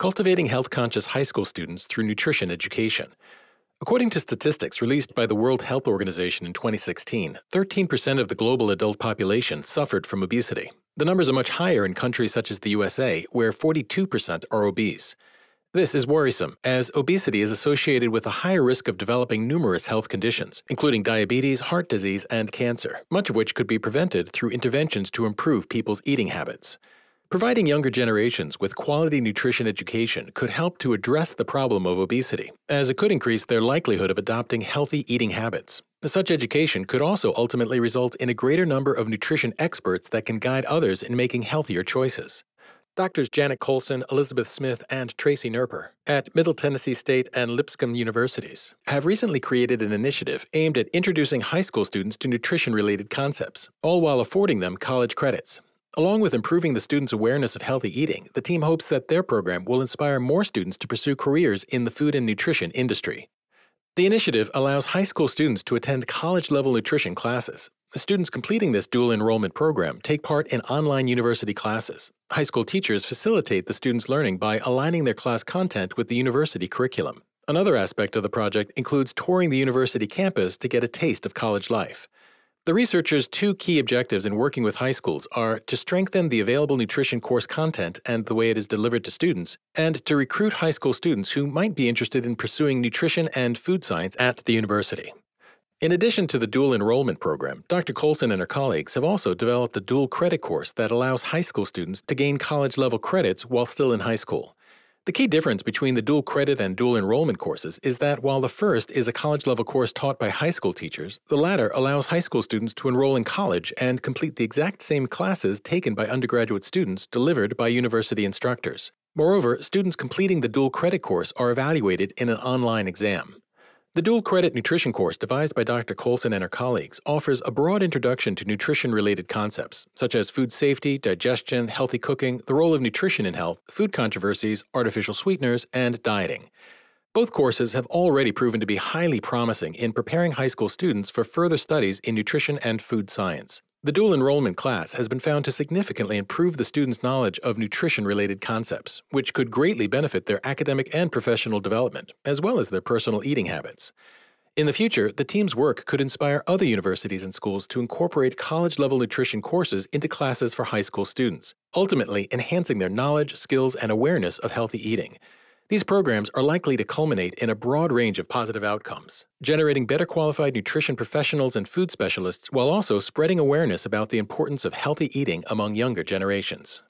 cultivating health conscious high school students through nutrition education. According to statistics released by the World Health Organization in 2016, 13% of the global adult population suffered from obesity. The numbers are much higher in countries such as the USA, where 42% are obese. This is worrisome, as obesity is associated with a higher risk of developing numerous health conditions, including diabetes, heart disease, and cancer, much of which could be prevented through interventions to improve people's eating habits. Providing younger generations with quality nutrition education could help to address the problem of obesity, as it could increase their likelihood of adopting healthy eating habits. Such education could also ultimately result in a greater number of nutrition experts that can guide others in making healthier choices. Doctors Janet Colson, Elizabeth Smith, and Tracy Nerper at Middle Tennessee State and Lipscomb Universities have recently created an initiative aimed at introducing high school students to nutrition related concepts, all while affording them college credits. Along with improving the students' awareness of healthy eating, the team hopes that their program will inspire more students to pursue careers in the food and nutrition industry. The initiative allows high school students to attend college level nutrition classes. Students completing this dual enrollment program take part in online university classes. High school teachers facilitate the students' learning by aligning their class content with the university curriculum. Another aspect of the project includes touring the university campus to get a taste of college life. The researchers' two key objectives in working with high schools are to strengthen the available nutrition course content and the way it is delivered to students, and to recruit high school students who might be interested in pursuing nutrition and food science at the university. In addition to the dual enrollment program, Dr. Colson and her colleagues have also developed a dual credit course that allows high school students to gain college level credits while still in high school. The key difference between the dual credit and dual enrollment courses is that while the first is a college level course taught by high school teachers, the latter allows high school students to enroll in college and complete the exact same classes taken by undergraduate students delivered by university instructors. Moreover, students completing the dual credit course are evaluated in an online exam. The dual credit nutrition course devised by Dr. Colson and her colleagues offers a broad introduction to nutrition related concepts, such as food safety, digestion, healthy cooking, the role of nutrition in health, food controversies, artificial sweeteners, and dieting. Both courses have already proven to be highly promising in preparing high school students for further studies in nutrition and food science. The dual enrollment class has been found to significantly improve the students' knowledge of nutrition related concepts, which could greatly benefit their academic and professional development, as well as their personal eating habits. In the future, the team's work could inspire other universities and schools to incorporate college level nutrition courses into classes for high school students, ultimately enhancing their knowledge, skills, and awareness of healthy eating. These programs are likely to culminate in a broad range of positive outcomes, generating better qualified nutrition professionals and food specialists while also spreading awareness about the importance of healthy eating among younger generations.